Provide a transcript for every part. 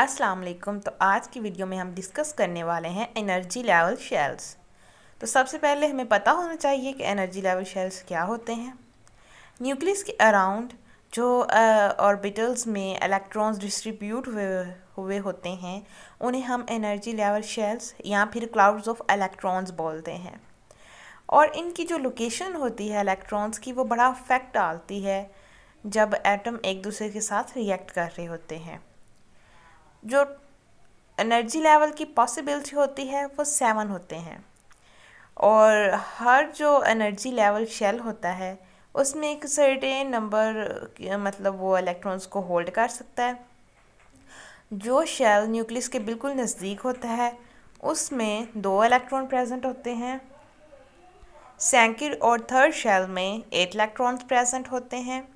अस्सलाम वालेकुम तो आज की वीडियो में हम डिस्कस करने वाले हैं एनर्जी लेवल शेल्स तो सबसे पहले हमें पता होना चाहिए कि एनर्जी लेवल शेल्स क्या होते हैं न्यूक्लियस के अराउंड जो ऑर्बिटल्स में इलेक्ट्रॉन्स डिस्ट्रीब्यूट हुए हुए होते हैं उन्हें हम एनर्जी लेवल शेल्स या फिर क्लाउड्स ऑफ इलेक्ट्रॉन्स बोलते हैं और इनकी जो लोकेशन होती है इलेक्ट्रॉन्स की वो बड़ा अफेक्ट डालती है जब एटम एक दूसरे के साथ रिएक्ट कर रहे होते हैं जो एनर्जी लेवल की पॉसिबिलिटी होती है वो सेवन होते हैं और हर जो एनर्जी लेवल शेल होता है उसमें एक सर्टेन नंबर मतलब वो इलेक्ट्रॉन्स को होल्ड कर सकता है जो शेल न्यूक्लियस के बिल्कुल नज़दीक होता है उसमें दो इलेक्ट्रॉन प्रेजेंट होते हैं सेकेंड और थर्ड शेल में एट इलेक्ट्रॉन्स प्रेजेंट होते हैं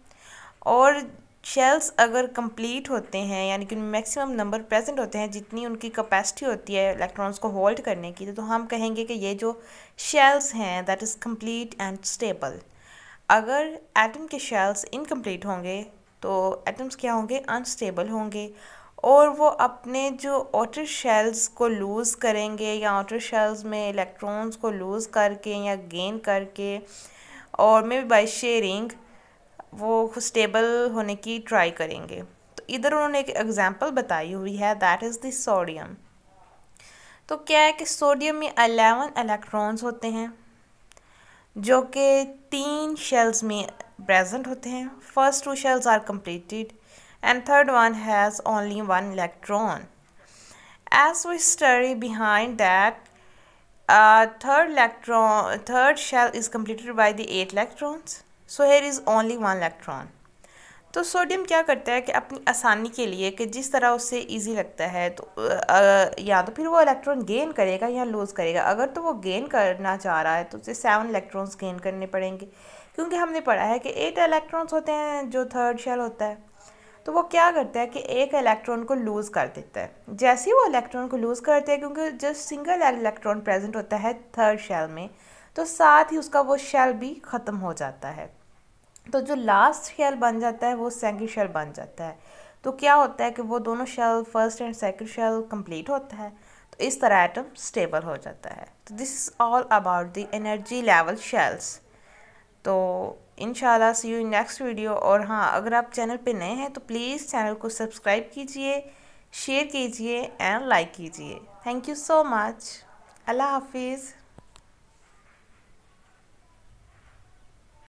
और शेल्स अगर कंप्लीट होते हैं यानी कि मैक्सिमम नंबर प्रेजेंट होते हैं जितनी उनकी कैपेसिटी होती है इलेक्ट्रॉन्स को होल्ड करने की तो हम कहेंगे कि ये जो शेल्स हैं that is complete and stable अगर एटम के शेल्स इनकम्प्लीट होंगे तो एटम्स क्या होंगे अनस्टेबल होंगे और वो अपने जो ऑटर शेल्स को लूज़ करेंगे या ऑटर शेल्स में इलेक्ट्रॉन्स को लूज़ करके या गेन करके और मे बी बाई शेयरिंग वो स्टेबल होने की ट्राई करेंगे तो इधर उन्होंने एक एग्जाम्पल बताई हुई है दैट इज़ द सोडियम तो क्या है कि सोडियम में अलेवन इलेक्ट्रॉन्स होते हैं जो कि तीन शेल्स में प्रेजेंट होते हैं first two shells are completed and third one has only one electron as we study behind that third electron third shell is completed by the eight electrons so here is only one electron तो sodium क्या करता है कि अपनी आसानी के लिए कि जिस तरह उससे इजी लगता है तो या तो फिर वो इलेक्ट्रॉन गेन करेगा या लूज़ करेगा अगर तो वो गेन करना चाह रहा है तो उसे सेवन इलेक्ट्रॉन्स गेन करने पड़ेंगे क्योंकि हमने पढ़ा है कि एट इलेक्ट्रॉन्स होते हैं जो थर्ड शेल होता है तो वो क्या करता है कि एक इलेक्ट्रॉन को लूज़ कर देता है जैसे ही वो इलेक्ट्रॉन को लूज़ करते हैं क्योंकि जस्ट सिंगल इलेक्ट्रॉन प्रेजेंट होता है थर्ड शेल में तो साथ ही उसका वो शेल भी ख़त्म हो जाता है तो जो लास्ट शेल बन जाता है वो सेकेंड शेल बन जाता है तो क्या होता है कि वो दोनों shell first and second shell complete होता है तो इस तरह एटम स्टेबल हो जाता है तो this is all about the energy level shells तो in see you next video और हाँ अगर आप चैनल पे नए हैं तो प्लीज़ चैनल को सब्सक्राइब कीजिए शेयर कीजिए एंड लाइक कीजिए थैंक यू सो मच अल्लाह हाफिज़